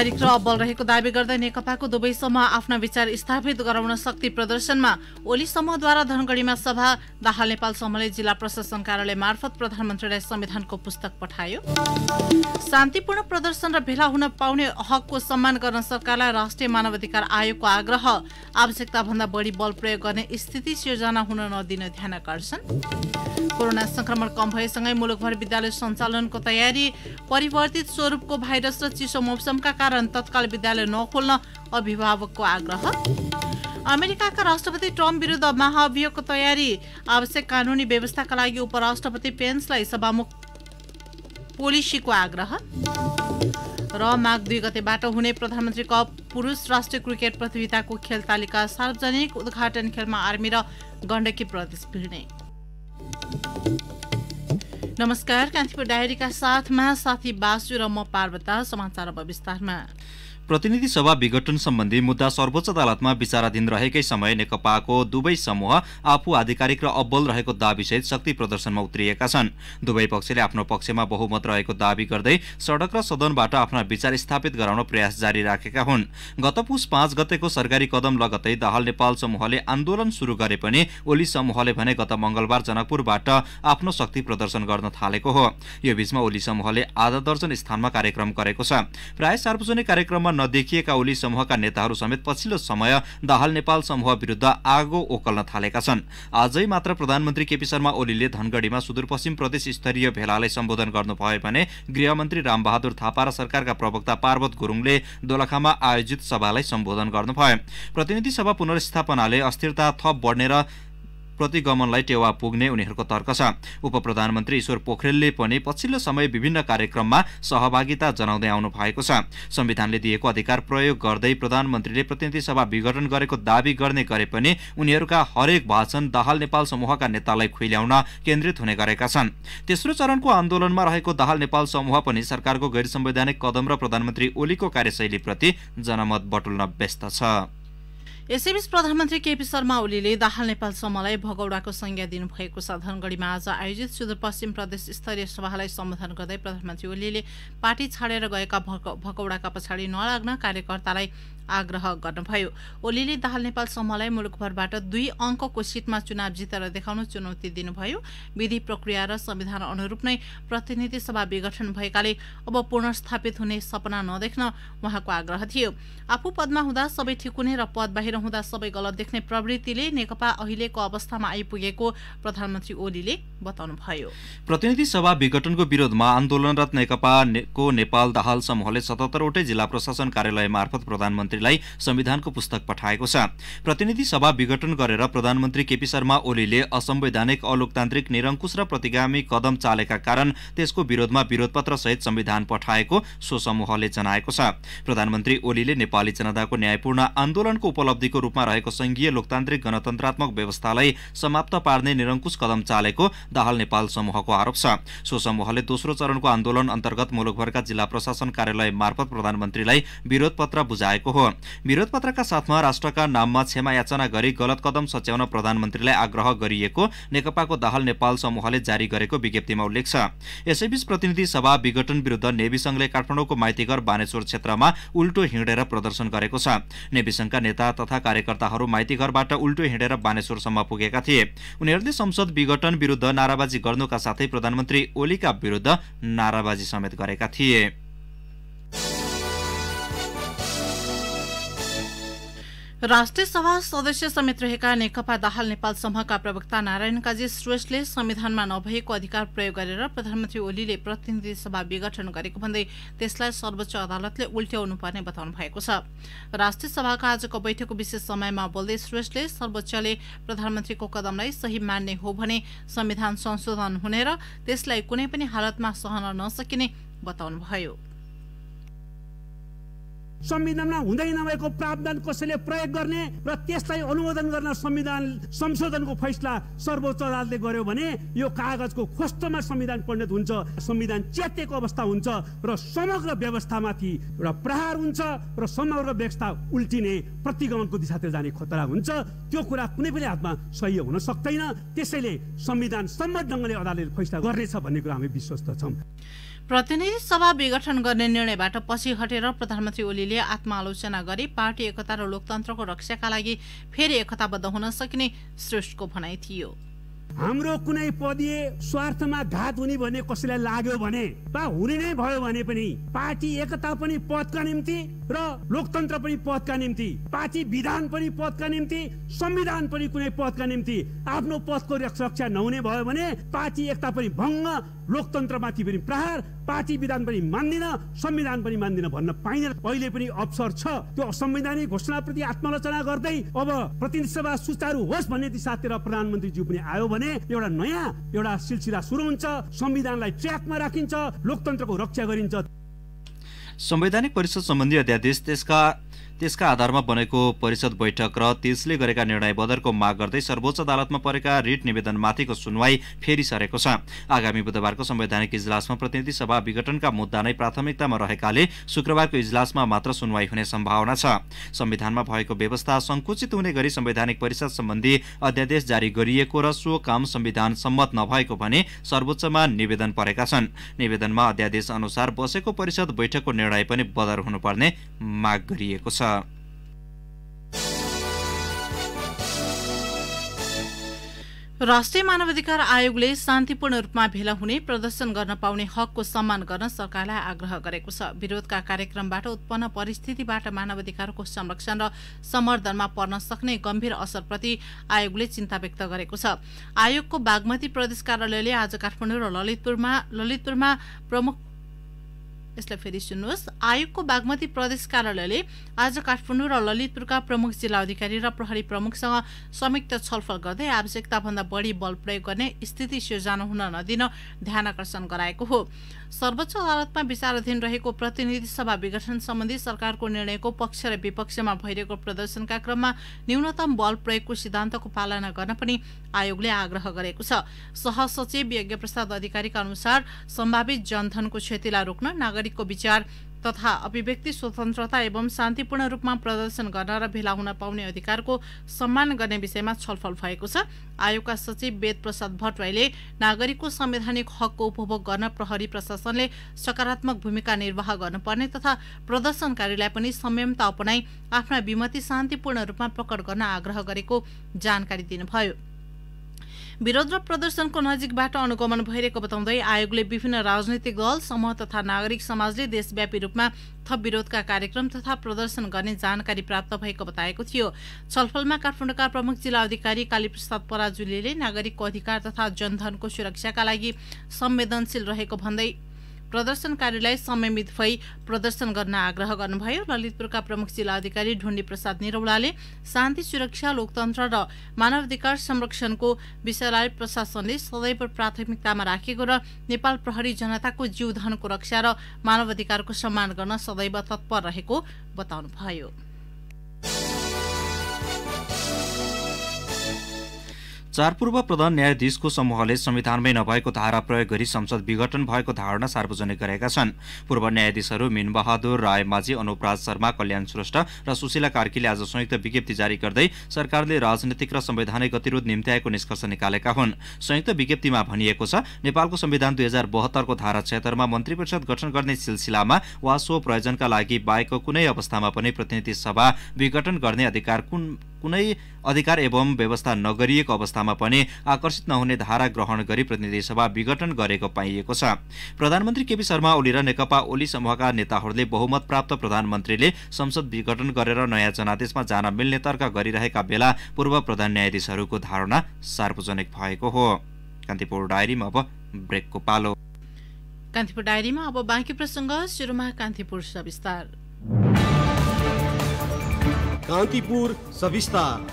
व्यावहारिक र अब्बल रहेको दावी गर्दै नेकपाको दुवैसम्म आफ्ना विचार स्थापित गराउन शक्ति प्रदर्शनमा ओली समूहद्वारा धनगढीमा सभा दाहाल नेपाल समूहले जिल्ला प्रशासन कार्यालय मार्फत प्रधानमन्त्रीलाई संविधानको पुस्तक पठायो शान्तिपूर्ण प्रदर्शन र भेला हुन पाउने हकको सम्मान गर्न सरकारलाई राष्ट्रिय मानवाधिकार आयोगको आग्रह आवश्यकता भन्दा बढी बल प्रयोग गर्ने स्थिति सिर्जना हुन नदिन ध्यान आकर्षण कोरोना संक्रमण कम भएसँगै मुलुकभर विद्यालय सञ्चालनको तयारी परिवर्तित स्वरूपको भाइरस र चिसो मौसमका कारण तत्काल विद्यालय नखोल्न अभिभावकको आग्रह अमेरिकाका राष्ट्रपति ट्रम्प विरुद्ध महाभियोगको तयारी आवश्यक कानुनी व्यवस्थाका लागि उपराष्ट्रपति पेन्सलाई सभामुख पोलिसीको आग्रह र माघ दुई गतेबाट हुने प्रधानमन्त्री कप पुरुष राष्ट्रिय क्रिकेट प्रतियोगिताको खेल तालिका सार्वजनिक उद्घाटन खेलमा आर्मी र गण्डकी भिड्ने नमस्कार कान्तिपुर डायरीका साथमा साथी बासु र म पार्वता समाचार अब विस्तारमा प्रतिनिधि सभा विघटन सम्बन्धी मुद्दा सर्वोच्च अदालतमा विचाराधीन रहेकै समय नेकपाको दुवै समूह आफू आधिकारिक र अब्बल रहेको दावीसहित शक्ति प्रदर्शनमा उत्रिएका छन् दुवै पक्षले आफ्नो पक्षमा बहुमत रहेको दावी गर्दै सडक र सदनबाट आफ्ना विचार स्थापित गराउन प्रयास जारी राखेका हुन् गत पुस पाँच गतेको सरकारी कदम लगतै दाहाल नेपाल समूहले आन्दोलन सुरु गरे पनि ओली समूहले भने गत मंगलबार जनकपुरबाट आफ्नो शक्ति प्रदर्शन गर्न थालेको हो यो बीचमा ओली समूहले आधा दर्जन स्थानमा कार्यक्रम गरेको छ प्राय सार्वजनिक कार्यक्रममा नदेखिएका ओली समूहका नेताहरू समेत पछिल्लो समय दाहाल नेपाल समूह विरुद्ध आगो ओकल्न थालेका छन् आजै मात्र प्रधानमन्त्री केपी शर्मा ओलीले धनगढीमा सुदूरपश्चिम प्रदेश स्तरीय भेलालाई सम्बोधन गर्नुभयो भने गृहमन्त्री रामबहादुर थापा र सरकारका प्रवक्ता पार्वत गुरुङले दोलखामा आयोजित सभालाई सम्बोधन गर्नुभयो प्रतिनिधि सभा पुनर्स्थापनाले अस्थिरता थप बढ्ने र प्रतिगमनलाई टेवा पुग्ने उनीहरूको तर्क छ उप प्रधानमन्त्री ईश्वर पोखरेलले पनि पछिल्लो समय विभिन्न कार्यक्रममा सहभागिता जनाउँदै आउनु भएको छ संविधानले दिएको अधिकार प्रयोग गर्दै प्रधानमन्त्रीले प्रतिनिधि सभा विघटन गरेको दावी गर्ने गरे पनि उनीहरूका हरेक भाषण दाहाल नेपाल समूहका नेतालाई खुइल्याउन केन्द्रित हुने गरेका छन् तेस्रो चरणको आन्दोलनमा रहेको दाहाल नेपाल समूह पनि सरकारको गैर संवैधानिक कदम र प्रधानमन्त्री ओलीको कार्यशैलीप्रति जनमत बटुल्न व्यस्त छ यसैबीच प्रधानमन्त्री केपी शर्मा ओलीले दाहाल नेपाल समूहलाई भगौडाको संज्ञा दिनुभएको छ धनगढीमा आज आयोजित सुदूरपश्चिम प्रदेश स्तरीय सभालाई सम्बोधन गर्दै प्रधानमन्त्री ओलीले पार्टी छाडेर गएका भगौडाका पछाडि नलाग्न कार्यकर्तालाई आग्रह गर्नुभयो ओलीले दाहाल नेपाल समूहलाई मुलुकभरबाट दुई अङ्कको सिटमा चुनाव जितेर देखाउन चुनौती दिनुभयो विधि प्रक्रिया र संविधान अनुरूप नै प्रतिनिधि सभा विघटन भएकाले अब पुनर्स्थापित हुने सपना नदेख्न उहाँको आग्रह थियो आफू पदमा हुँदा सबै ठिक हुने र पद बाहिर हुँदा सबै गलत देख्ने प्रवृत्तिले नेकपा अहिलेको अवस्थामा आइपुगेको प्रधानमन्त्री ओलीले बताउनुभयो प्रतिनिधि सभा विघटनको विरोधमा आन्दोलनरत नेकपाको नेपाल दाहाल समूहले सतहत्तरवटै जिल्ला प्रशासन कार्यालय मार्फत प्रधानमन्त्री प्रधानमन्त्रीलाई संविधानको पुस्तक पठाएको छ प्रतिनिधि सभा विघटन गरेर प्रधानमन्त्री केपी शर्मा ओलीले असंवैधानिक अलोकतान्त्रिक निरङ्कुश र प्रतिगामी कदम चालेका कारण त्यसको विरोधमा विरोधपत्र सहित संविधान पठाएको सो समूहले जनाएको छ प्रधानमन्त्री ओलीले नेपाली जनताको न्यायपूर्ण आन्दोलनको उपलब्धिको रूपमा रहेको संघीय लोकतान्त्रिक गणतन्त्रात्मक व्यवस्थालाई समाप्त पार्ने निरङ्कुश कदम चालेको दाहाल नेपाल समूहको आरोप छ सो समूहले दोस्रो चरणको आन्दोलन अन्तर्गत मुलुकभरका जिल्ला प्रशासन कार्यालय मार्फत प्रधानमन्त्रीलाई विरोधपत्र बुझाएको हो विरोध पत्रका साथमा राष्ट्रका नाममा क्षमा याचना गरी गलत कदम सच्याउन प्रधानमन्त्रीलाई आग्रह गरिएको नेकपाको दाहाल नेपाल समूहले जारी गरेको विज्ञप्तिमा उल्लेख छ यसैबीच प्रतिनिधि सभा विघटन विरुद्ध नेवी संघले काठमाडौँको माइतीघर बानेश्वर क्षेत्रमा उल्टो हिँडेर प्रदर्शन गरेको छ नेवी संघका नेता तथा कार्यकर्ताहरू माइतीघरबाट उल्टो हिँडेर बानेश्वरसम्म पुगेका थिए उनीहरूले संसद विघटन विरुद्ध नाराबाजी गर्नुका साथै प्रधानमन्त्री ओलीका विरुद्ध नाराबाजी समेत गरेका थिए राष्ट्रिय सभा सदस्य समेत रहेका नेकपा दाहाल नेपाल समूहका प्रवक्ता नारायण काजी श्रेष्ठले संविधानमा नभएको अधिकार प्रयोग गरेर प्रधानमन्त्री ओलीले प्रतिनिधि सभा विघटन गरेको भन्दै त्यसलाई सर्वोच्च अदालतले उल्ट्याउनुपर्ने बताउनु भएको छ राष्ट्रिय सभाको आजको बैठकको विशेष समयमा बोल्दै श्रेष्ठले सर्वोच्चले प्रधानमन्त्रीको कदमलाई सही मान्ने हो भने संविधान संशोधन हुने र त्यसलाई कुनै पनि हालतमा सहन नसकिने बताउनुभयो संविधानमा हुँदै नभएको प्रावधान कसैले प्रयोग गर्ने र त्यसलाई अनुमोदन गर्न संविधान संशोधनको फैसला सर्वोच्च अदालतले गर्यो भने यो कागजको खोस्टोमा संविधान परिणत हुन्छ संविधान चेतेको अवस्था हुन्छ र समग्र व्यवस्थामाथि एउटा प्रहार हुन्छ र समग्र व्यवस्था उल्टिने प्रतिगमनको दिशातिर जाने खतरा हुन्छ त्यो कुरा कुनै पनि हातमा सही हुन सक्दैन त्यसैले संविधान सम्म ढङ्गले अदालतले फैसला गर्नेछ भन्ने कुरा हामी विश्वस्त छौँ प्रतिनिधि सभा विघटन गर्ने निर्णयबाट पछि हटेर प्रधानमन्त्री ओलीले आत्मालोचना गरी पार्टी एकता र लोकतन्त्रको रक्षाका लागि फेरि एकताबद्ध हुन सकिने श्रेष्ठको भनाइ थियो हाम्रो कुनै पदीय स्वार्थमा घात हुने भन्ने कसैलाई लाग्यो भने वा हुने नै भयो भने पनि पार्टी एकता पनि पदका निम्ति र लोकतन्त्र पनि पदका निम्ति पार्टी विधान पनि पदका निम्ति संविधान पनि कुनै पदका निम्ति आफ्नो पदको रक्षा नहुने भयो भने पार्टी एकता पनि भङ्ग लोकतन्त्रमाथि पनि प्रहार पार्टी विधान पनि मान्दिन संविधान पनि मान्दिन भन्न पाइँदैन अहिले पनि अवसर छ त्यो घोषणा घोषणाप्रति आत्मालोचना गर्दै अब प्रतिनिधि सभा सुचारू होस् भन्ने दिशातिर प्रधानमन्त्रीज्यू पनि आयो भने एउटा नयाँ एउटा सिलसिला सुरु हुन्छ संविधानलाई ट्र्याकमा राखिन्छ लोकतन्त्रको रक्षा गरिन्छ संवैधानिक परिषद सम्बन्धी अध्यादेश त्यसका त्यसका आधारमा बनेको परिषद बैठक र त्यसले गरेका निर्णय बदरको माग गर्दै सर्वोच्च अदालतमा परेका रिट निवेदनमाथिको सुनवाई फेरि सरेको छ आगामी बुधबारको संवैधानिक इजलासमा प्रतिनिधि सभा विघटनका मुद्दा नै प्राथमिकतामा रहेकाले शुक्रबारको इजलासमा मात्र सुनवाई हुने सम्भावना छ संविधानमा भएको व्यवस्था संकुचित हुने गरी संवैधानिक परिषद सम्बन्धी अध्यादेश जारी गरिएको र सो काम संविधान सम्मत नभएको भने सर्वोच्चमा निवेदन परेका छन् निवेदनमा अध्यादेश अनुसार बसेको परिषद बैठकको निर्णय पनि बदर हुनुपर्ने माग गरिएको छ राष्ट्रिय मानवाधिकार आयोगले शान्तिपूर्ण रूपमा भेला हुने प्रदर्शन गर्न पाउने हकको सम्मान गर्न सरकारलाई आग्रह गरेको छ विरोधका कार्यक्रमबाट उत्पन्न परिस्थितिबाट मानवाधिकारको संरक्षण र सम्वर्धनमा पर्न सक्ने गम्भीर असरप्रति आयोगले चिन्ता व्यक्त गरेको छ आयोगको बागमती प्रदेश कार्यालयले आज काठमाडौँ र ललितपुरमा ललितपुरमा प्रमुख यसलाई फेरि सुन्नुहोस् आयोगको बागमती प्रदेश कार्यालयले आज काठमाडौँ र ललितपुरका प्रमुख जिल्ला अधिकारी र प्रहरी प्रमुखसँग संयुक्त छलफल गर्दै आवश्यकताभन्दा बढी बल प्रयोग गर्ने स्थिति सिर्जना हुन नदिन ध्यान आकर्षण गराएको हो सर्वोच्च अदालतमा विचाराधीन रहेको प्रतिनिधि सभा विघटन सम्बन्धी सरकारको निर्णयको पक्ष र विपक्षमा भइरहेको प्रदर्शनका क्रममा न्यूनतम बल प्रयोगको सिद्धान्तको पालना गर्न पनि आयोगले आग्रह गरेको छ सहसचिव यज्ञ प्रसाद अधिकारीका अनुसार सम्भावित जनधनको क्षतिलाई रोक्न नागरिक नागरिकको विचार तथा अभिव्यक्ति स्वतन्त्रता एवं शान्तिपूर्ण रूपमा प्रदर्शन गर्न र भेला हुन पाउने अधिकारको सम्मान गर्ने विषयमा छलफल भएको छ आयोगका सचिव वेद प्रसाद भट्टराईले नागरिकको संवैधानिक हकको उपभोग गर्न प्रहरी प्रशासनले सकारात्मक भूमिका निर्वाह गर्नुपर्ने तथा प्रदर्शनकारीलाई पनि संयमता अपनाई आफ्ना विमति शान्तिपूर्ण रूपमा प्रकट गर्न आग्रह गरेको जानकारी दिनुभयो विरोध र प्रदर्शनको नजिकबाट अनुगमन भइरहेको बताउँदै आयोगले विभिन्न राजनैतिक दल समूह तथा नागरिक समाजले देशव्यापी रूपमा थप विरोधका कार्यक्रम तथा प्रदर्शन गर्ने जानकारी प्राप्त भएको बताएको थियो छलफलमा काठमाडौँका प्रमुख जिल्ला अधिकारी कालीप्रसाद पराजुलीले नागरिकको अधिकार तथा जनधनको सुरक्षाका लागि संवेदनशील रहेको भन्दै प्रदर्शनकारीलाई समयमित भई प्रदर्शन गर्न आग्रह गर्नुभयो ललितपुरका प्रमुख जिल्ला अधिकारी ढुण्डी प्रसाद निरौलाले शान्ति सुरक्षा लोकतन्त्र र मानवाधिकार संरक्षणको विषयलाई प्रशासनले सदैव प्राथमिकतामा राखेको र नेपाल प्रहरी जनताको जीवधनको रक्षा र मानवाधिकारको सम्मान गर्न सदैव तत्पर रहेको बताउनुभयो चार पूर्व प्रधान न्यायाधीशको समूहले संविधानमै नभएको धारा प्रयोग गरी संसद विघटन भएको धारणा सार्वजनिक गरेका छन् पूर्व न्यायाधीशहरू मिनबहादुर राय माझी अनुपराज शर्मा कल्याण श्रेष्ठ र सुशीला कार्कीले आज संयुक्त विज्ञप्ति जारी गर्दै सरकारले राजनीतिक र संवैधानिक गतिरोध निम्त्याएको निष्कर्ष निकालेका हुन् संयुक्त विज्ञप्तिमा भनिएको छ नेपालको संविधान दुई हजार बहत्तरको धारा छत्तरमा मन्त्री परिषद गठन गर्ने सिलसिलामा वा सो प्रयोजनका लागि बाहेक कुनै अवस्थामा पनि प्रतिनिधि सभा विघटन गर्ने अधिकार कुन कुनै अधिकार एवं व्यवस्था नगरिएको अवस्थामा पनि आकर्षित नहुने धारा ग्रहण गरी प्रतिनिधि सभा विघटन गरेको पाइएको छ प्रधानमन्त्री केपी शर्मा ओली र नेकपा ओली समूहका नेताहरूले बहुमत प्राप्त प्रधानमन्त्रीले संसद विघटन गरेर नयाँ जनादेशमा जान मिल्ने तर्क गरिरहेका बेला पूर्व प्रधान न्यायाधीशहरूको धारणा सार्वजनिक भएको हो कान्तिपुर डायरीमा अब ब्रेकको पालो कान्तिपुर डायरीमा अब बाँकी प्रसङ्ग सुरुमा कान्तिपुर सविस्तार कान्तिपुर सविस्तार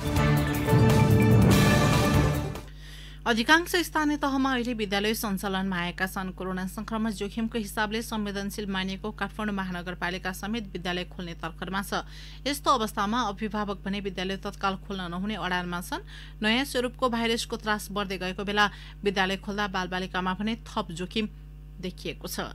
अधिकांश स्थानीय तहमा अहिले विद्यालय सञ्चालनमा आएका छन् कोरोना संक्रमण जोखिमको हिसाबले संवेदनशील मानिएको काठमाडौँ महानगरपालिका समेत विद्यालय खोल्ने तर्खरमा छ यस्तो अवस्थामा अभिभावक भने विद्यालय तत्काल खोल्न नहुने अडानमा छन् नयाँ स्वरूपको भाइरसको त्रास बढ्दै गएको बेला विद्यालय खोल्दा बालबालिकामा भने थप जोखिम देखिएको छ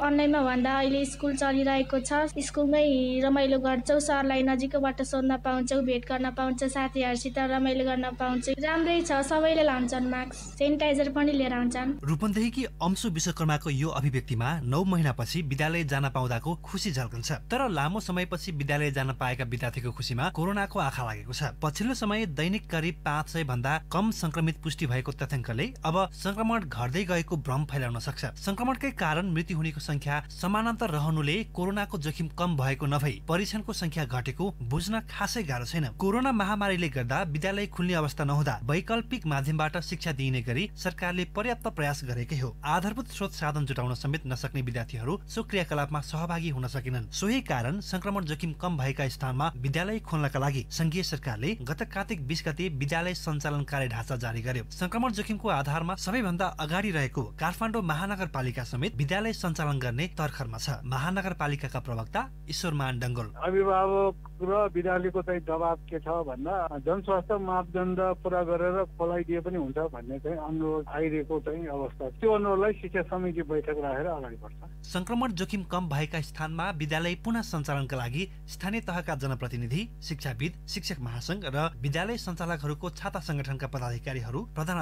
अनलाइनमा भन्दा अहिले स्कुल चलिरहेको छ स्कुलमै रमाइलो गर्छौ सरलाई नजिकैबाट सोध्न पाउँछौ भेट गर्न पाउँछ साथीहरूसित रमाइलो गर्न पाउँछ राम्रै छ सबैले लाउँछन् मास्क सेनिटाइजर पनि लिएर आउँछन् कि अंशु विश्वकर्माको यो अभिव्यक्तिमा नौ महिनापछि विद्यालय जान पाउँदाको खुसी झल्कन्छ तर लामो समयपछि विद्यालय जान पाएका विद्यार्थीको खुसीमा कोरोनाको आँखा लागेको छ पछिल्लो समय दैनिक करिब पाँच सय भन्दा कम संक्रमित पुष्टि भएको तथ्याङ्कले अब संक्रमण घट्दै गएको भ्रम फैलाउन सक्छ संक्रमणकै कारण मृत्यु हुनेको संख्या समानान्तर रहनुले कोरोनाको जोखिम कम भएको नभई परीक्षणको संख्या घटेको बुझ्न खासै गाह्रो छैन कोरोना महामारीले गर्दा विद्यालय खुल्ने अवस्था नहुँदा वैकल्पिक माध्यमबाट शिक्षा दिइने गरी सरकारले पर्याप्त प्रयास गरेकै हो आधारभूत स्रोत साधन जुटाउन समेत नसक्ने विद्यार्थीहरू सो क्रियाकलापमा सहभागी हुन सकेनन् सोही कारण संक्रमण जोखिम कम भएका स्थानमा विद्यालय खोल्नका लागि संघीय सरकारले गत कार्तिक बिस गते विद्यालय सञ्चालन कार्य ढाँचा जारी गर्यो संक्रमण जोखिमको आधारमा सबैभन्दा अगाडि रहेको काठमाडौँ महानगरपालिका समेत विद्यालय सञ्चालन सञ्चालन गर्ने तर्खरमा छ महानगरपालिकाका प्रवक्ता ईश्वर मान डङ्गोल अभिभावक र विद्यालयको चाहिँ दबाव के छ भन्दा जनस्वास्थ्य मापदण्ड पुरा गरेर खोलाइदिए पनि हुन्छ भन्ने चाहिँ अनुरोध आइरहेको चाहिँ अवस्था त्यो अनुरोधलाई शिक्षा समिति बैठक राखेर अगाडि बढ्छ संक्रमण जोखिम कम भएका स्थानमा विद्यालय पुनः सञ्चालनका लागि स्थानीय तहका जनप्रतिनिधि शिक्षाविद शिक्षक महासंघ र विद्यालय सञ्चालकहरूको छाता संगठनका पदाधिकारीहरू प्रधान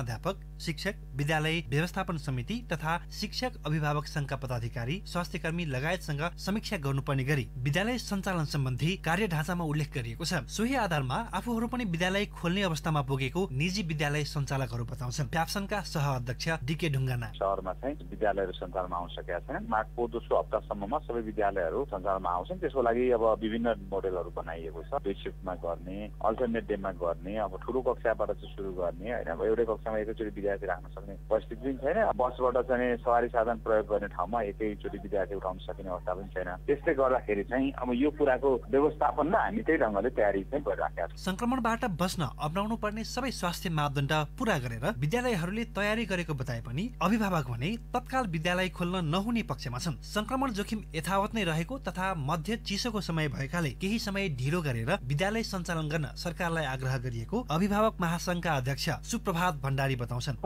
शिक्षक विद्यालय व्यवस्थापन समिति तथा शिक्षक अभिभावक संघका पदाधिकारी अधिकारी स्वास्थ्य कर्मी लगायतसँग समीक्षा गर्नुपर्ने गरी विद्यालय सञ्चालन सम्बन्धी कार्य ढाँचामा उल्लेख गरिएको छ सोही आधारमा आफूहरू पनि विद्यालय खोल्ने अवस्थामा पुगेको निजी विद्यालय सञ्चालकहरू बताउँछन् प्याप्सनका सह अध्यक्ष डिके ढुङ्गाना शहरमा चाहिँ विद्यालयहरू सञ्चालनमा आउन सकेका छैनन् माघको दोस्रो हप्तासम्ममा सबै विद्यालयहरू सञ्चालनमा आउँछन् त्यसको लागि अब विभिन्न मोडेलहरू बनाइएको छ डे सिफ्टमा गर्ने अल्टरनेट डेमा गर्ने अब ठुलो कक्षाबाट चाहिँ सुरु गर्ने होइन अब एउटै कक्षामा एकैचोटि विद्यार्थी राख्न सक्ने परिस्थिति पनि छैन बसबाट चाहिँ सवारी साधन प्रयोग गर्ने ठाउँमा एकै एकचोटि विद्यार्थी उठाउन सकिने अवस्था पनि छैन त्यसले गर्दाखेरि चाहिँ अब यो कुराको व्यवस्थापन हामी त्यही ढङ्गले तयारी चाहिँ गरिराखेका छौँ संक्रमणबाट बस्न अप्नाउनु पर्ने सबै स्वास्थ्य मापदण्ड पुरा गरेर विद्यालयहरूले तयारी गरेको बताए पनि अभिभावक भने तत्काल विद्यालय खोल्न नहुने पक्षमा छन् संक्रमण जोखिम यथावत नै रहेको तथा मध्य चिसोको समय भएकाले केही समय ढिलो गरेर विद्यालय सञ्चालन गर्न सरकारलाई आग्रह गरिएको अभिभावक महासंघका अध्यक्ष सुप्रभात भण्डारी बताउँछन्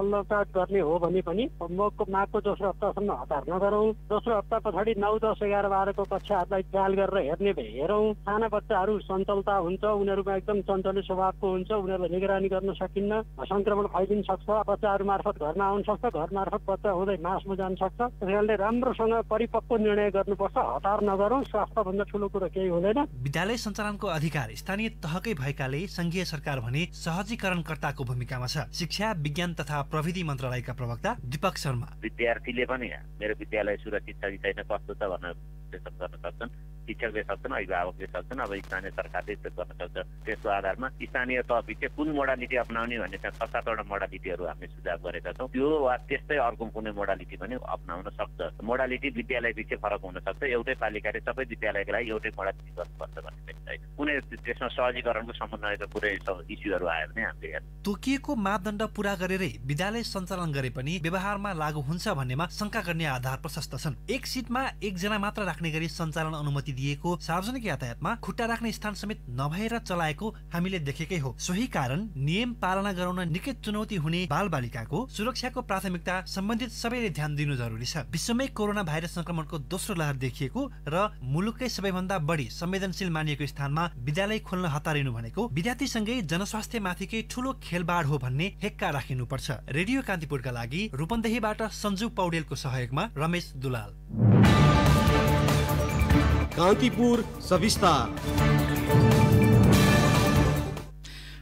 गर्ने हो भने पनि हप्तासम्म हतार नगरौँ र दोस्रो हप्ता पछाडि नौ दस एघार बाह्रको कक्षाहरूलाई ख्याल गरेर हेर्ने हेरौँ साना बच्चाहरू सञ्चलता हुन्छ उनीहरूमा एकदम चञ्चले स्वभावको हुन्छ उनीहरूलाई निगरानी गर्न सकिन्न सङ्क्रमण फैलिन सक्छ बच्चाहरू मार्फत घरमा आउन सक्छ घर मार्फत बच्चा हुँदै मासमा जान सक्छ त्यस कारणले राम्रोसँग परिपक्व निर्णय गर्नुपर्छ हतार नगरौँ स्वास्थ्यभन्दा ठुलो कुरो केही हुँदैन विद्यालय सञ्चालनको अधिकार स्थानीय तहकै भएकाले सङ्घीय सरकार भने सहजीकरणकर्ताको भूमिकामा छ शिक्षा विज्ञान तथा प्रविधि मन्त्रालयका प्रवक्ता दीपक शर्मा विद्यार्थीले पनि मेरो विद्यालय सुरक्षा पछाडि छैन कस्तो छ भनेर विश्लेषण गर्न सक्छन् शिक्षकले सक्छन् अभिभावकले सक्छन् अब स्थानीय सरकारले त्यो गर्न सक्छ त्यसको आधारमा स्थानीय तहभित्र कुन मोडालिटी अप्नाउने भन्ने चाहिँ छ सातवटा मोडालिटीहरू हामीले सुझाव गरेका छौँ त्यो वा त्यस्तै अर्को कुनै मोडालिटी पनि अप्नाउन सक्छ मोडालिटी विद्यालय फरक हुन सक्छ एउटै पालिकाले सबै विद्यालयको लागि एउटै मोडालिटी गर्नुपर्छ भन्ने छैन कुनै त्यसमा सहजीकरणको समन्वयको पुरै इस्युहरू आयो भने हामीले हेर्नु तोकिएको मापदण्ड पुरा गरेरै विद्यालय सञ्चालन गरे पनि व्यवहारमा लागू हुन्छ भन्नेमा शङ्का गर्ने आधार प्रशस्त छन् एक सिटमा एकजना मात्र राख्ने राख्ने गरी सञ्चालन अनुमति दिएको सार्वजनिक यातायातमा खुट्टा राख्ने स्थान समेत नभएर चलाएको हामीले देखेकै हो सोही कारण नियम पालना गराउन निकै चुनौती हुने बाल बालिकाको सुरक्षाको प्राथमिकता सम्बन्धित सबैले ध्यान दिनु जरुरी छ विश्वमै कोरोना भाइरस संक्रमणको दोस्रो लहर देखिएको र मुलुककै सबैभन्दा बढी संवेदनशील मानिएको स्थानमा विद्यालय खोल्न हतारिनु भनेको विद्यार्थीसँगै जनस्वास्थ्य माथिकै ठुलो खेलबाड हो भन्ने हेक्का राखिनुपर्छ रेडियो कान्तिपुरका लागि रूपन्देहीबाट सञ्जु पौडेलको सहयोगमा रमेश दुलाल कांतिपुर सविस्तार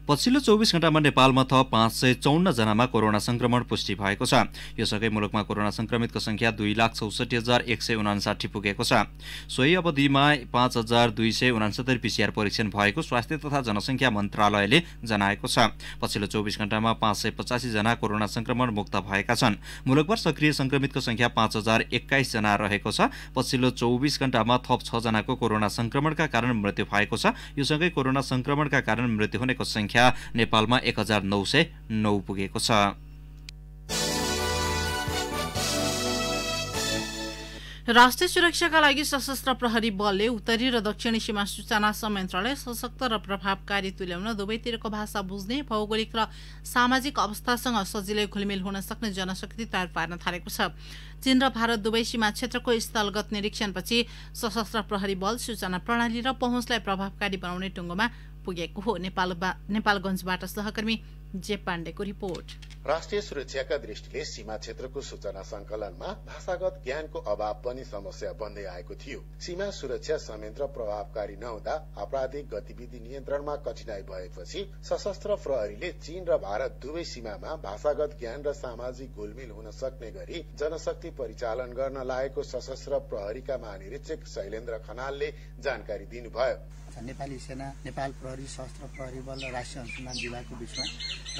पछिल्लो चौबिस घण्टामा नेपालमा थप पाँच सय चौन्नजनामा कोरोना संक्रमण पुष्टि भएको छ यसअघि मुलुकमा कोरोना संक्रमितको संख्या दुई लाख चौसठी हजार एक सय उनासाठी पुगेको छ सोही अवधिमा पाँच हजार दुई सय उनासत्तरी पिसिआर परीक्षण भएको स्वास्थ्य तथा जनसङ्ख्या मन्त्रालयले जनाएको छ पछिल्लो चौबिस घण्टामा पाँच सय पचासीजना कोरोना संक्रमण मुक्त भएका छन् मुलुकभर सक्रिय संक्रमितको संख्या पाँच हजार एक्काइसजना रहेको छ पछिल्लो चौबिस घण्टामा थप छजनाको कोरोना संक्रमणका कारण मृत्यु भएको छ यो सँगै कोरोना संक्रमणका कारण मृत्यु हुनेको संख्या नेपालमा एक हजार नौ सय नौ पुगेको छ राष्ट्रिय सुरक्षाका लागि सशस्त्र प्रहरी बलले उत्तरी र दक्षिणी सीमा सूचना संयन्त्रलाई सशक्त र प्रभावकारी तुल्याउन दुवैतिरको भाषा बुझ्ने भौगोलिक र सामाजिक अवस्थासँग सजिलै घुलमिल हुन सक्ने जनशक्ति तयार पार्न थालेको छ चीन र भारत दुवै सीमा क्षेत्रको स्थलगत निरीक्षणपछि सशस्त्र प्रहरी बल सूचना प्रणाली र पहुँचलाई प्रभावकारी बनाउने टुङ्गोमा पुगेको हो नेपाल नेपालगञ्जबाट सहकर्मी जे पाण्डेको रिपोर्ट राष्ट्रिय सुरक्षाका दृष्टिले सीमा क्षेत्रको सूचना संकलनमा भाषागत ज्ञानको अभाव पनि समस्या बन्दै आएको थियो सीमा सुरक्षा संयन्त्र प्रभावकारी नहुँदा आपराधिक गतिविधि नियन्त्रणमा कठिनाई भएपछि सशस्त्र प्रहरीले चीन र भारत दुवै सीमामा भाषागत ज्ञान र सामाजिक घुलमिल हुन सक्ने गरी जनशक्ति परिचालन गर्न लागेको सशस्त्र प्रहरीका महानिरीक्षक शैलेन्द्र खनालले जानकारी दिनुभयो नेपाली सेना नेपाल प्रहरी सशस्त्र प्रहरी बल र राष्ट्रिय अनुसन्धान विभागको बिचमा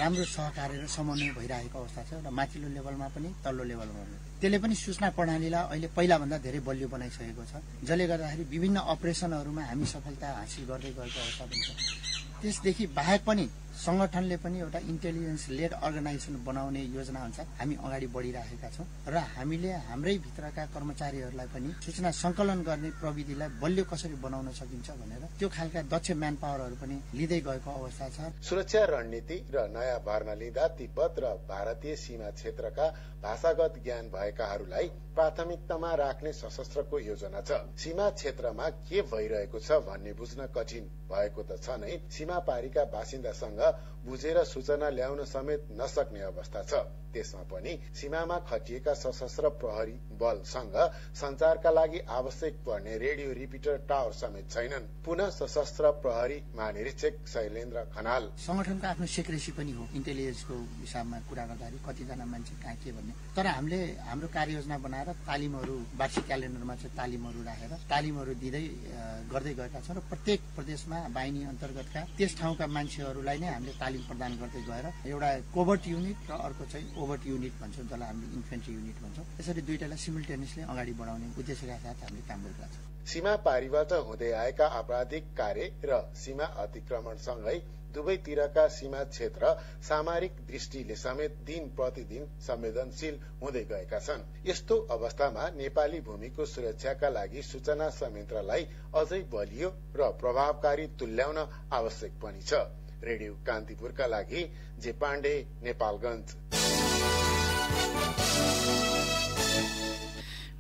राम्रो सहकार्य र समन्वय भइरहेको अवस्था छ र माथिल्लो लेभलमा पनि तल्लो लेभलमा पनि त्यसले पनि सूचना प्रणालीलाई अहिले पहिलाभन्दा धेरै बलियो बनाइसकेको छ जसले गर्दाखेरि विभिन्न अपरेसनहरूमा हामी सफलता हासिल गर्दै गएको अवस्था पनि छ त्यसदेखि बाहेक पनि संगठनले पनि एउटा इन्टेलिजेन्स लेड अर्गनाइजेसन बनाउने योजना अनुसार हामी अगाडि बढिराखेका छौँ र हामीले हाम्रै भित्रका कर्मचारीहरूलाई पनि सूचना संकलन गर्ने प्रविधिलाई बलियो कसरी बनाउन सकिन्छ भनेर त्यो खालका दक्ष म्यान पावरहरू पनि लिँदै गएको अवस्था छ सुरक्षा रणनीति र नयाँ भर्ना लिँदा तिब्बत र भारतीय सीमा क्षेत्रका भाषागत ज्ञान भएकाहरूलाई प्राथमिकतामा राख्ने सशस्त्रको योजना छ सीमा क्षेत्रमा के भइरहेको छ भन्ने बुझ्न कठिन भएको त छ नै सीमा पारीका बासिन्दासँग बुझेर सूचना ल्याउन समेत नसक्ने अवस्था छ त्यसमा पनि सीमामा खटिएका सशस्त्र प्रहरी बलसँग संचारका लागि आवश्यक पर्ने रेडियो रिपिटर टावर समेत छैनन् पुनः सशस्त्र प्रहरी महानिरीक्षक शैलेन्द्र खनाल संगठनको आफ्नो सिक्रेसी पनि हो इन्टेलिजेन्सको हिसाबमा कुरा गर्दाखेरि कतिजना मान्छे कहाँ के भन्ने तर हामीले हाम्रो कार्ययोजना बनाएर तालिमहरू वार्षिक क्यालेन्डरमा चाहिँ तालिमहरू राखेर तालिमहरू दिँदै गर्दै गएका छौँ र प्रत्येक प्रदेशमा बाहिनी अन्तर्गतका त्यस ठाउँका मान्छेहरूलाई नै हामीले तालिम प्रदान गर्दै गएर एउटा कोभर्ट युनिट र अर्को चाहिँ ओभर्ट युनिट भन्छौँ जसलाई हामीले इन्फेन्ट्री युनिट भन्छौँ यसरी दुइटालाई सिमिल्टेनियसली अगाडि बढाउने उद्देश्यका साथ हामीले काम गरिरहेको छौँ सीमा पारीबाट हुँदै आएका आपराधिक कार्य र सीमा अतिक्रमणसँगै दुवैतिरका सीमा क्षेत्र सामरिक दृष्टिले समेत दिन प्रतिदिन संवेदनशील हुँदै गएका छन् यस्तो अवस्थामा नेपाली भूमिको सुरक्षाका लागि सूचना संयन्त्रलाई अझै बलियो र प्रभावकारी तुल्याउन आवश्यक पनि छ रेडियो कान्तिपुरका लागि जे पाण्डे नेपालगंज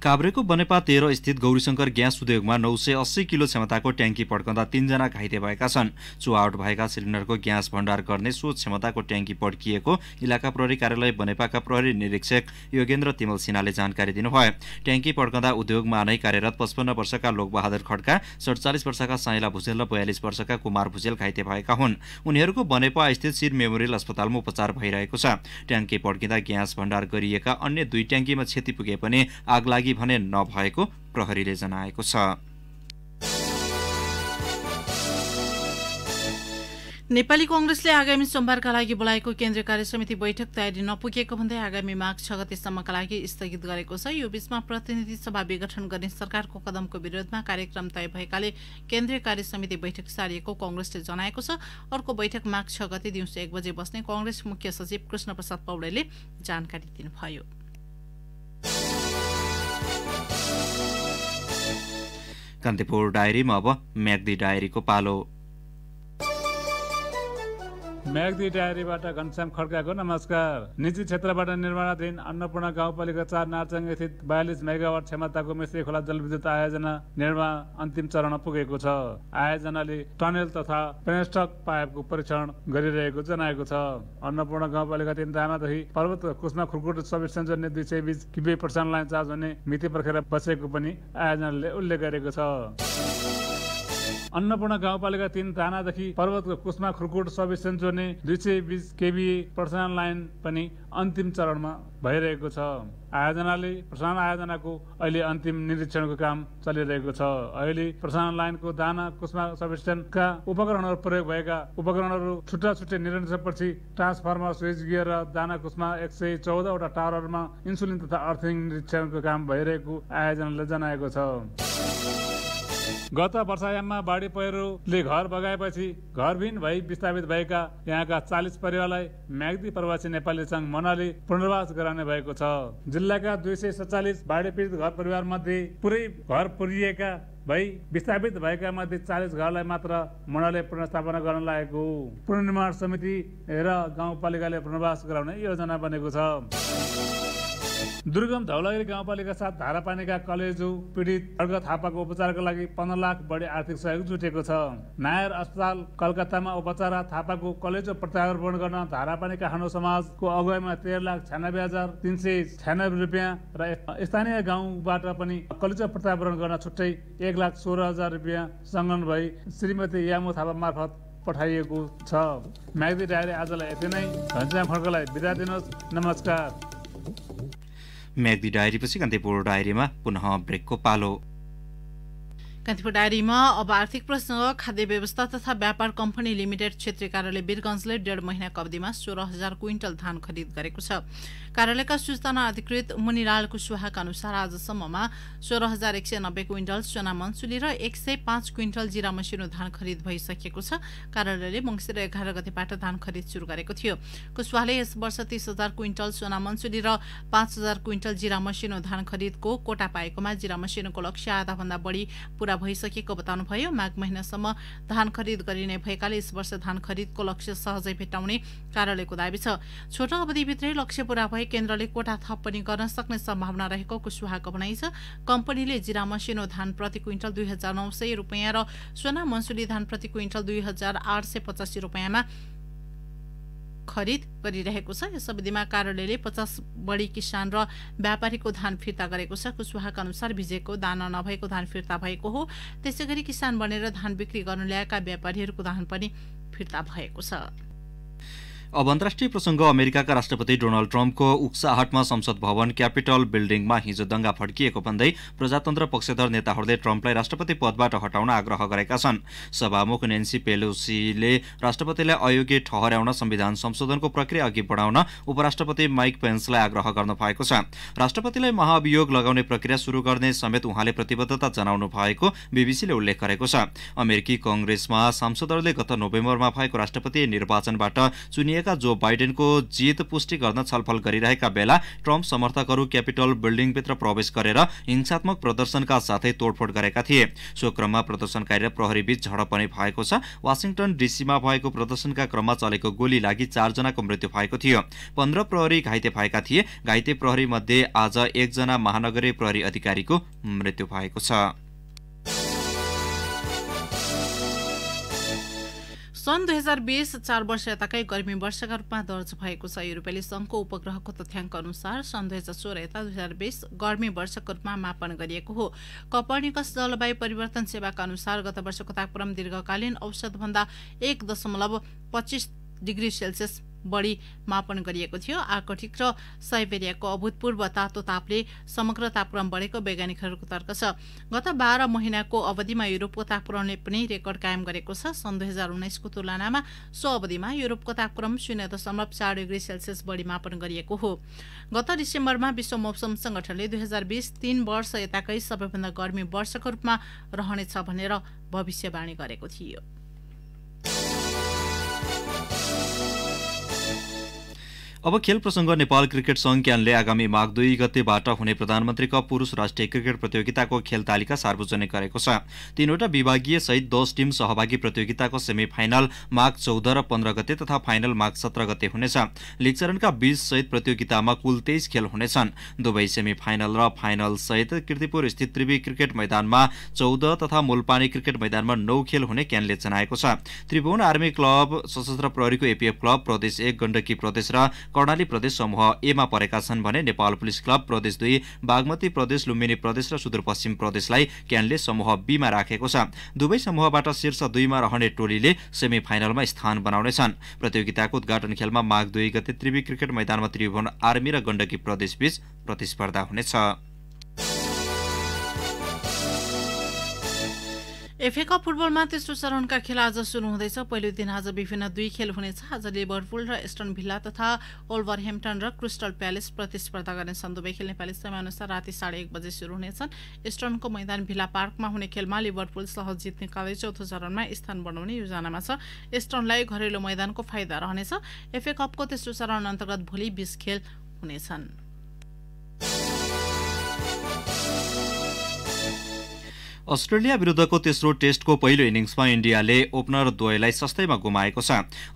काभ्रेको बनेपा तेह्र स्थित गौरीशङ्कर ग्यास उद्योगमा नौ सय अस्सी किलो क्षमताको ट्याङ्की पड्कँदा तिनजना घाइते भएका छन् चुहावट भएका सिलिन्डरको ग्यास भण्डार गर्ने सो क्षमताको ट्याङ्की पड्किएको इलाका प्रहरी कार्यालय बनेपाका प्रहरी निरीक्षक योगेन्द्र तिमल सिन्हाले जानकारी दिनुभयो ट्याङ्की पड्कँदा उद्योगमा नै कार्यरत पचपन्न वर्षका लोकबहादुर खड्का सडचालिस वर्षका साइला भुजेल र बयालिस वर्षका कुमार भुजेल घाइते भएका हुन् उनीहरूको बनेपा स्थित शिर मेमोरियल अस्पतालमा उपचार भइरहेको छ ट्याङ्की पड्किँदा ग्यास भण्डार गरिएका अन्य दुई ट्याङ्कीमा क्षति पुगे पनि आग लागि भने नभएको प्रहरीले जनाएको छ नेपाली कंग्रेसले आगामी सोमबारका लागि बोलाएको केन्द्रीय कार्यसमिति बैठक तयारी नपुगेको भन्दै आगामी माघ छ गतेसम्मका लागि स्थगित गरेको छ यो बीचमा प्रतिनिधि सभा विघटन गर्ने सरकारको कदमको विरोधमा कार्यक्रम तय भएकाले केन्द्रीय कार्य समिति बैठक सारिएको कंग्रेसले जनाएको छ अर्को बैठक माघ छ गते दिउँसो एक बजे बस्ने कंग्रेस मुख्य सचिव कृष्ण प्रसाद पौडेलले जानकारी दिनुभयो कान्तिपुर डायरीमा अब म्याग्दी डायरीको पालो म्यागदी डायरीबाट घनश्याम खड्काको नमस्कार निजी क्षेत्रबाट निर्माणाधीन अन्नपूर्ण गाउँपालिका चार नाचङ स्थित बयालिस मेगावाट क्षमताको मिश्री खोला जलविद्युत आयोजना निर्माण अन्तिम चरणमा पुगेको छ आयोजनाले टनेल तथा पेनस्टक पाइपको परीक्षण गरिरहेको जनाएको छ अन्नपूर्ण गाउँपालिका तिन दामादेखि पर्वत कुष्मा खुरकुट सब स्टेसन दुई सय बिच किबी प्रसारणलाई चार्ज हुने मिति पर्खेर बसेको पनि आयोजनाले उल्लेख गरेको छ अन्नपूर्ण गाउँपालिका तिन तानादेखि पर्वतको कुसमा खुर्कुट सबै सेन्चोर्ने दुई सय बिस केबी प्रसारण लाइन पनि अन्तिम चरणमा भइरहेको छ आयोजनाले प्रसारण आयोजनाको अहिले अन्तिम निरीक्षणको काम चलिरहेको छ अहिले प्रसारण लाइनको दाना कुसमा सब उपकरणहरू प्रयोग भएका उपकरणहरू छुट्टा छुट्टै निरीक्षणपछि ट्रान्सफर्मर स्विच गियर र दाना कुसमा एक सय चौधवटा टावरहरूमा इन्सुलिन तथा अर्थिङ निरीक्षणको काम भइरहेको आयोजनाले जनाएको छ गत वर्षायाममा बाढी पहिरोले घर बगाएपछि घरविहीन भई विस्थापित भएका यहाँका चालिस परिवारलाई म्याग्दी प्रवासी नेपाली संघ मनाले पुनर्वास गराउने भएको छ जिल्लाका दुई सय सत्तालिस बाढी पीडित घर परिवार मध्ये पुरै घर पुरिएका भई विस्थापित भएका मध्ये चालिस घरलाई मात्र मनाले पुनर्स्थापना गर्न लागेको पुनर्निर्माण समिति र गाउँपालिकाले पुनर्वास गराउने योजना बनेको छ दुर्गम धौलागिरी गाउँपालिका साथ धारापानीका कलेजु पीडित अर्घ थापाको उपचारका लागि पन्ध्र लाख बढी आर्थिक सहयोग जुटेको छ नायर अस्पताल कलकत्तामा उपचार थापाको कलेजो प्रत्यारोपण गर्न धारापानी काठमाडौँ समाजको अगुवाईमा तेह्र लाख छ्यानब्बे हजार तिन सय छ्यानब्बे रुपियाँ र स्थानीय गाउँबाट पनि कलेजो प्रत्यारोपण गर्न छुट्टै एक लाख सोह्र हजार रुपियाँ सङ्कलन भई श्रीमती यामु थापा मार्फत पठाइएको छ म्याग्दी डायरी आजलाई यति नै घनश्याम फर्कालाई बिदा दिनुहोस् नमस्कार डायरी पछि कान्तिपुर डायरीमा पुनः ब्रेकको पालो कान्तिपुर डायरीमा अब आर्थिक प्रसङ्ग खाद्य व्यवस्था तथा व्यापार कम्पनी लिमिटेड क्षेत्रीय कार्यालय वीरगञ्जले डेढ महिनाको अवधिमा सोह्र हजार क्विन्टल धान खरिद गरेको छ कार्यालयका सूचना अधिकृत मुनिलाल कुशवाहाका अनुसार आजसम्ममा सोह्र हजार एक सय नब्बे क्विन्टल सोना मन्सुली र एक सय पाँच क्विन्टल जिरा मसिनो धान खरिद भइसकेको छ कार्यालयले मङ्सिर एघार गतिबाट धान खरिद सुरु गरेको थियो कुशवाहाले यस वर्ष तीस हजार क्विन्टल सोना मन्सुली र पाँच हजार क्विन्टल जिरा मसिनो धान खरिदको कोटा पाएकोमा जिरा मसिनोको लक्ष्य आधाभन्दा बढी पूरा भइसकेको बताउनुभयो माघ महिनासम्म धान खरिद गरिने भएकाले यस वर्ष धान खरिदको लक्ष्य सहजै भेटाउने कार्यालयको दावी छ छोटो अवधिभित्रै लक्ष्य पूरा भए केन्द्रले कोटा थप पनि गर्न सक्ने सम्भावना रहेको कुशवाहाको भनाइ छ कम्पनीले जिरा मसिनो धान प्रति क्विन्टल दुई हजार नौ सय रुपियाँ र सोना मन्सुली धान प्रति क्विन्टल दुई हजार आठ सय पचासी रुपियाँमा खरिद गरिरहेको छ यस अवधिमा कार्यालयले पचास बढी किसान र व्यापारीको धान फिर्ता गरेको छ कुशवाहाका अनुसार भिजेको दाना नभएको धान फिर्ता भएको हो त्यसै गरी किसान बनेर धान बिक्री गर्न ल्याएका व्यापारीहरूको धान पनि फिर्ता भएको छ अब अन्तर्राष्ट्रिय प्रसङ्ग अमेरिकाका राष्ट्रपति डोनाल्ड ट्रम्पको उक्साहटमा संसद भवन क्यापिटल बिल्डिङमा हिजो दङ्गा फड्किएको भन्दै प्रजातन्त्र पक्षधर नेताहरूले ट्रम्पलाई राष्ट्रपति पदबाट हटाउन आग्रह गरेका छन् सभामुख नेन्सी पेलोसीले राष्ट्रपतिलाई अयोग्य ठहर्याउन संविधान संशोधनको प्रक्रिया अघि बढाउन उपराष्ट्रपति माइक पेन्सलाई आग्रह गर्नु भएको छ राष्ट्रपतिलाई महाअभियोग लगाउने प्रक्रिया सुरु गर्ने समेत उहाँले प्रतिबद्धता जनाउनु भएको बीबीसीले उल्लेख गरेको छ अमेरिकी कङ्ग्रेसमा सांसदहरूले गत नोभेम्बरमा भएको राष्ट्रपति निर्वाचनबाट चुनिएको नेता जो बाइडेनको जित पुष्टि गर्न छलफल गरिरहेका बेला ट्रम्प समर्थकहरू क्यापिटल बिल्डिङभित्र प्रवेश गरेर हिंसात्मक प्रदर्शनका साथै तोडफोड गरेका थिए सो क्रममा प्रदर्शनकारी र प्रहरीबीच झडप पनि भएको छ वासिङटन डिसीमा भएको प्रदर्शनका क्रममा चलेको गोली लागि चारजनाको मृत्यु भएको थियो पन्ध्र प्रहरी घाइते भएका थिए घाइते प्रहरी मध्ये आज एकजना महानगरीय प्रहरी अधिकारीको मृत्यु भएको छ सन् दुई हजार बिस चार वर्ष यताकै गर्मी वर्षका रूपमा दर्ज भएको छ युरोपेली सङ्घको उपग्रहको तथ्याङ्क अनुसार सन् दुई हजार सोह्र यता दुई हजार बिस गर्मी वर्षको रूपमा मापन गरिएको हो कपर्निकस जलवायु परिवर्तन सेवाका अनुसार गत वर्षको तापक्रम दीर्घकालीन औषधभन्दा एक दशमलव पच्चिस डिग्री सेल्सियस बढी मापन गरिएको थियो आर्कटिक र साइबेरियाको अभूतपूर्व तातो तापले समग्र तापक्रम बढेको वैज्ञानिकहरूको तर्क छ गत बाह्र महिनाको अवधिमा युरोपको तापक्रमले पनि रेकर्ड कायम गरेको छ सन् दुई हजार उन्नाइसको तुलनामा सो अवधिमा युरोपको तापक्रम शून्य दशमलव चार डिग्री सेल्सियस बढी मापन गरिएको हो गत डिसेम्बरमा विश्व मौसम सङ्गठनले दुई हजार बिस तीन वर्ष यताकै सबैभन्दा गर्मी वर्षको रूपमा रहनेछ भनेर भविष्यवाणी गरेको थियो अब खेल प्रसङ्ग नेपाल क्रिकेट सङ्घ क्यानले आगामी माघ दुई गतेबाट हुने प्रधानमन्त्री कप पुरुष राष्ट्रिय क्रिकेट प्रतियोगिताको खेल तालिका सार्वजनिक गरेको छ तीनवटा विभागीय सहित दस टिम सहभागी प्रतियोगिताको सेमी फाइनल माघ चौध र पन्ध्र गते तथा फाइनल माघ सत्र गते हुनेछ लिग चरणका बीस सहित प्रतियोगितामा कुल तेइस खेल हुनेछन् दुवै सेमी फाइनल र फाइनल सहित किर्तिपुर स्थित त्रिवी क्रिकेट मैदानमा चौध तथा मुलपानी क्रिकेट मैदानमा नौ खेल हुने क्यानले जनाएको छ त्रिभुवन आर्मी क्लब सशस्त्र प्रहरीको एपिएफ क्लब प्रदेश एक गण्डकी प्रदेश र कर्णाली प्रदेश समूह एमा परेका छन् भने नेपाल पुलिस क्लब प्रदेश दुई बागमती प्रदेश लुम्बिनी प्रदेश र सुदूरपश्चिम प्रदेशलाई क्यानले समूह बीमा राखेको छ दुवै समूहबाट शीर्ष दुईमा रहने टोलीले सेमी फाइनलमा स्थान बनाउनेछन् प्रतियोगिताको उद्घाटन खेलमा माघ दुई गते त्रिवी क्रिकेट मैदानमा त्रिभुवन आर्मी र गण्डकी प्रदेशबीच प्रतिस्पर्धा हुनेछ एफए कप फुटबलमा तेस्रो चरणका खेल आज सुरु हुँदैछ पहिलो दिन आज विभिन्न दुई खेल हुनेछ आज लिभरपुल र एस्टर्न भिल्ला तथा हेम्पटन र क्रिस्टल प्यालेस प्रतिस्पर्धा गर्नेछन् दुवै खेल नेपाली समयअनुसार राति साढे एक बजे सुरु हुनेछन् एस्टर्नको मैदान भिल्ला पार्कमा हुने खेलमा लिभरपुल सहज जित निकाल्दै चौथो चरणमा स्थान बनाउने योजनामा छ एस्टर्नलाई घरेलु मैदानको फाइदा रहनेछ एफए कपको तेस्रो चरण अन्तर्गत भोलि बिस खेल हुनेछन् अस्ट्रेलिया विरुद्धको तेस्रो टेस्टको पहिलो इनिङ्समा इन्डियाले ओपनर द्वयलाई सस्तैमा गुमाएको छ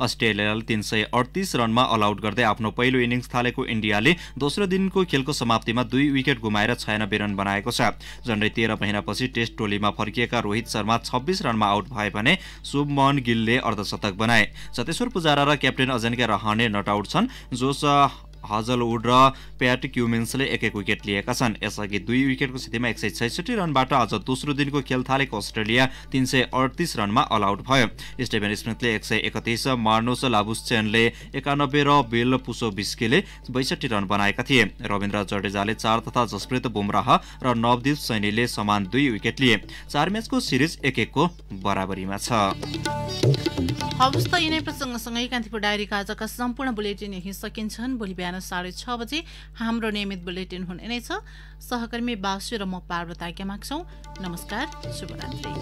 अस्ट्रेलियाले तीन सय अडतिस रनमा अल आउट गर्दै आफ्नो पहिलो इनिङ्स थालेको इन्डियाले दोस्रो दिनको खेलको समाप्तिमा दुई विकेट गुमाएर छयानब्बे रन बनाएको छ झण्डै तेह्र महिनापछि टेस्ट टोलीमा फर्किएका रोहित शर्मा छब्बिस रनमा आउट भए भने शुभमोहन गिलले अर्धशतक बनाए सतेश्वर पुजारा र क्याप्टेन अजनका रहने नट आउट छन् जोस हजलवुड र प्याट क्युमेन्सले एक एक विकेट लिएका छन् यसअघि दुई विकेटको स्थितिमा एक सय छैसठी रनबाट आज दोस्रो दिनको खेल थालेको अस्ट्रेलिया तिन सय अडतिस रनमा अलआउट भयो स्टेभेन स्मिथले एक सय एकतिस मार्नोस लाबुस्चेनले एकानब्बे र बेल पुसो बिस्केले बैसठी रन बनाएका थिए रविन्द्र जडेजाले चार तथा जसप्रीत बुमराह र नवदीप सैनीले समान दुई विकेट लिए चार म्याचको सिरिज एक एकको बराबरीमा छ हवस् त यिनै प्रसङ्गसँगै कान्तिपुर डायरीका आजका सम्पूर्ण बुलेटिन यही सकिन्छन् भोलि बिहान साढे छ बजे हाम्रो नियमित बुलेटिन हुने नै छ सहकर्मी बासु र म पार्वता आज्ञा माग्छौँ नमस्कार शुभरात्री